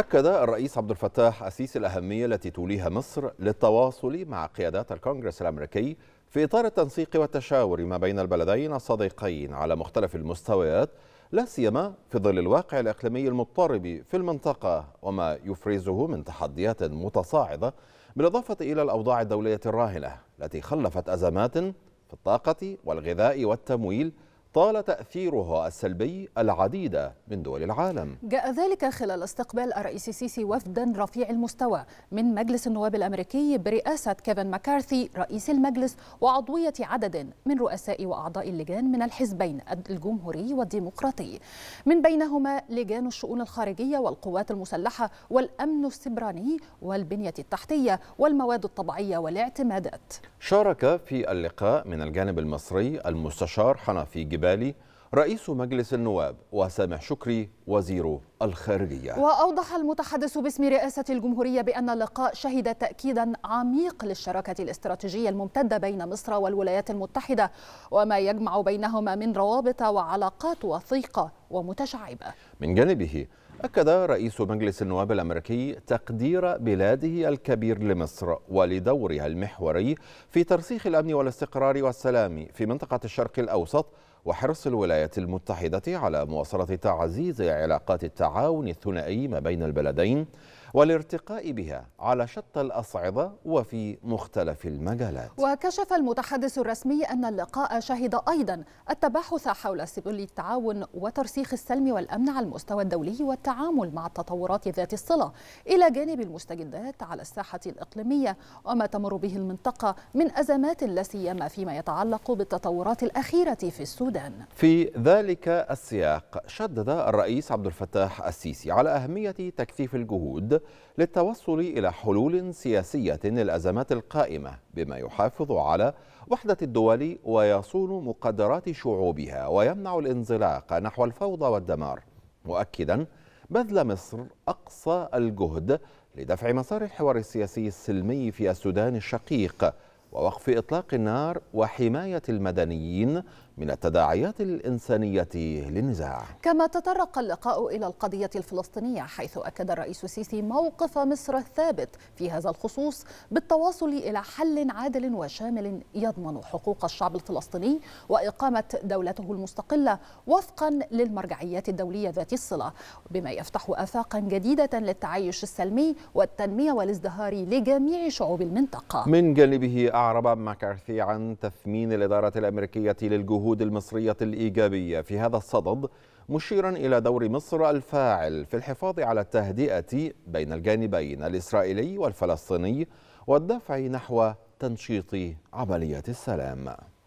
أكد الرئيس عبد الفتاح أسيس الأهمية التي توليها مصر للتواصل مع قيادات الكونغرس الأمريكي في إطار التنسيق والتشاور ما بين البلدين الصديقين على مختلف المستويات لا سيما في ظل الواقع الإقليمي المضطرب في المنطقة وما يفرزه من تحديات متصاعدة بالإضافة إلى الأوضاع الدولية الراهنة التي خلفت أزمات في الطاقة والغذاء والتمويل طال تأثيرها السلبي العديد من دول العالم جاء ذلك خلال استقبال الرئيس السيسي وفدا رفيع المستوى من مجلس النواب الأمريكي برئاسة كيفن مكارثي رئيس المجلس وعضوية عدد من رؤساء وأعضاء اللجان من الحزبين الجمهوري والديمقراطي من بينهما لجان الشؤون الخارجية والقوات المسلحة والأمن السبراني والبنية التحتية والمواد الطبيعية والاعتمادات شارك في اللقاء من الجانب المصري المستشار حنفي الجبالي رئيس مجلس النواب وسامح شكري وزير الخارجية وأوضح المتحدث باسم رئاسة الجمهورية بأن اللقاء شهد تأكيدا عميق للشراكة الاستراتيجية الممتدة بين مصر والولايات المتحدة وما يجمع بينهما من روابط وعلاقات وثيقة ومتشعبة من جانبه أكد رئيس مجلس النواب الأمريكي تقدير بلاده الكبير لمصر ولدورها المحوري في ترسيخ الأمن والاستقرار والسلام في منطقة الشرق الأوسط وحرص الولايات المتحدة على مواصلة تعزيز علاقات التعاون الثنائي ما بين البلدين والارتقاء بها على شتى الأصعدة وفي مختلف المجالات وكشف المتحدث الرسمي أن اللقاء شهد أيضا التباحث حول سبل التعاون وترسيخ السلم والأمن على المستوى الدولي والتعامل مع التطورات ذات الصلة إلى جانب المستجدات على الساحة الإقليمية وما تمر به المنطقة من أزمات لا سيما فيما يتعلق بالتطورات الأخيرة في السودان في ذلك السياق شدد الرئيس عبد الفتاح السيسي على أهمية تكثيف الجهود للتوصل إلى حلول سياسية للأزمات القائمة بما يحافظ على وحدة الدول ويصون مقدرات شعوبها ويمنع الانزلاق نحو الفوضى والدمار مؤكدا بذل مصر أقصى الجهد لدفع مسار الحوار السياسي السلمي في السودان الشقيق ووقف إطلاق النار وحماية المدنيين من التداعيات الإنسانية للنزاع كما تطرق اللقاء إلى القضية الفلسطينية حيث أكد الرئيس السيسي موقف مصر الثابت في هذا الخصوص بالتواصل إلى حل عادل وشامل يضمن حقوق الشعب الفلسطيني وإقامة دولته المستقلة وفقا للمرجعيات الدولية ذات الصلة بما يفتح آفاقا جديدة للتعايش السلمي والتنمية والازدهار لجميع شعوب المنطقة من جانبه أعرب ماكارثي عن تثمين الإدارة الأمريكية للجهود الجهود المصرية الإيجابية في هذا الصدد مشيرا إلى دور مصر الفاعل في الحفاظ على التهدئة بين الجانبين الإسرائيلي والفلسطيني والدفع نحو تنشيط عمليات السلام